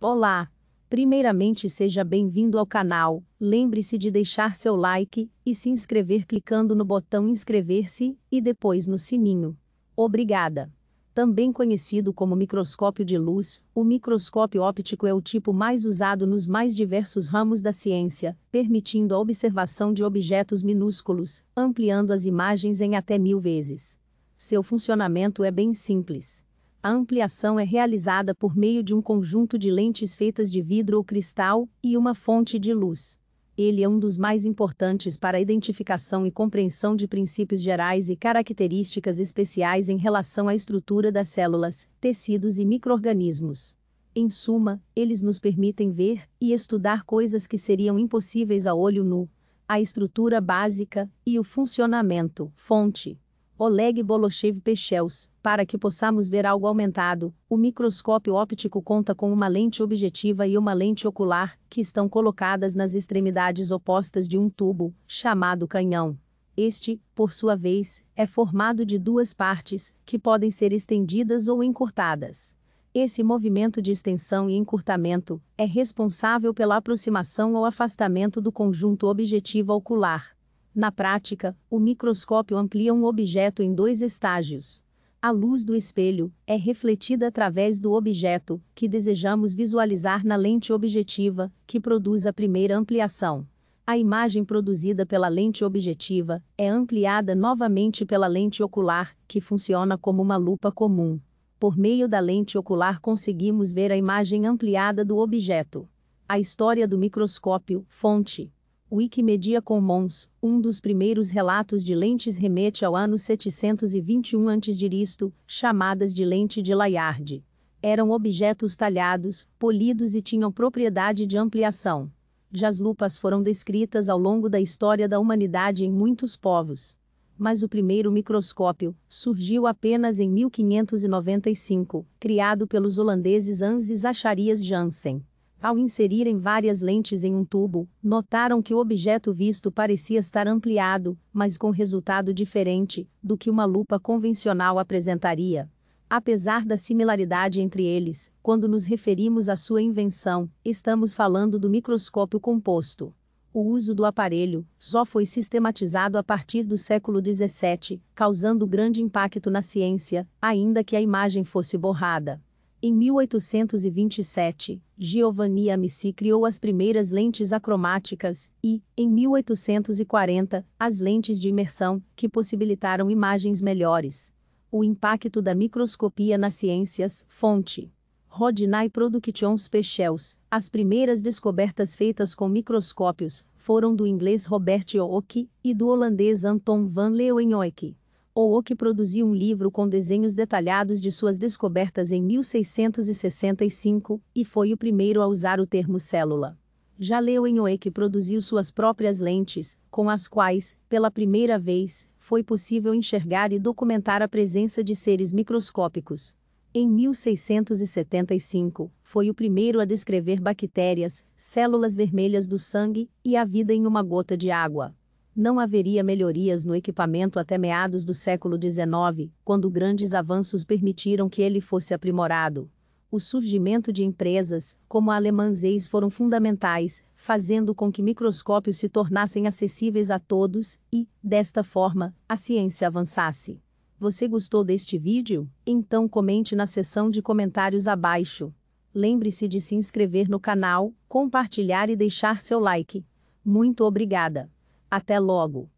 Olá! Primeiramente, seja bem-vindo ao canal. Lembre-se de deixar seu like e se inscrever clicando no botão inscrever-se e depois no sininho. Obrigada! Também conhecido como microscópio de luz, o microscópio óptico é o tipo mais usado nos mais diversos ramos da ciência, permitindo a observação de objetos minúsculos, ampliando as imagens em até mil vezes. Seu funcionamento é bem simples a ampliação é realizada por meio de um conjunto de lentes feitas de vidro ou cristal e uma fonte de luz. Ele é um dos mais importantes para a identificação e compreensão de princípios gerais e características especiais em relação à estrutura das células, tecidos e microrganismos. Em suma, eles nos permitem ver e estudar coisas que seriam impossíveis a olho nu, a estrutura básica e o funcionamento, fonte, Oleg Boloshev Pechels, para que possamos ver algo aumentado, o microscópio óptico conta com uma lente objetiva e uma lente ocular, que estão colocadas nas extremidades opostas de um tubo, chamado canhão. Este, por sua vez, é formado de duas partes, que podem ser estendidas ou encurtadas. Esse movimento de extensão e encurtamento é responsável pela aproximação ou afastamento do conjunto objetivo ocular. Na prática, o microscópio amplia um objeto em dois estágios. A luz do espelho é refletida através do objeto, que desejamos visualizar na lente objetiva, que produz a primeira ampliação. A imagem produzida pela lente objetiva é ampliada novamente pela lente ocular, que funciona como uma lupa comum. Por meio da lente ocular conseguimos ver a imagem ampliada do objeto. A história do microscópio, fonte. Wikimedia Commons, um dos primeiros relatos de lentes remete ao ano 721 a.C., chamadas de lente de Layard. Eram objetos talhados, polidos e tinham propriedade de ampliação. já as lupas foram descritas ao longo da história da humanidade em muitos povos. Mas o primeiro microscópio surgiu apenas em 1595, criado pelos holandeses Hans e Zacharias Janssen. Ao inserirem várias lentes em um tubo, notaram que o objeto visto parecia estar ampliado, mas com resultado diferente do que uma lupa convencional apresentaria. Apesar da similaridade entre eles, quando nos referimos à sua invenção, estamos falando do microscópio composto. O uso do aparelho só foi sistematizado a partir do século XVII, causando grande impacto na ciência, ainda que a imagem fosse borrada. Em 1827, Giovanni Amici criou as primeiras lentes acromáticas e, em 1840, as lentes de imersão, que possibilitaram imagens melhores. O impacto da microscopia nas ciências, fonte. Rodinai Productions Specials, as primeiras descobertas feitas com microscópios, foram do inglês Robert Hooke e do holandês Anton van Leeuwenhoek ou o que produziu um livro com desenhos detalhados de suas descobertas em 1665, e foi o primeiro a usar o termo célula. Já leu em Oe que produziu suas próprias lentes, com as quais, pela primeira vez, foi possível enxergar e documentar a presença de seres microscópicos. Em 1675, foi o primeiro a descrever bactérias, células vermelhas do sangue e a vida em uma gota de água não haveria melhorias no equipamento até meados do século XIX, quando grandes avanços permitiram que ele fosse aprimorado. O surgimento de empresas, como a Alemãzeis, foram fundamentais, fazendo com que microscópios se tornassem acessíveis a todos e, desta forma, a ciência avançasse. Você gostou deste vídeo? Então comente na seção de comentários abaixo. Lembre-se de se inscrever no canal, compartilhar e deixar seu like. Muito obrigada! Até logo!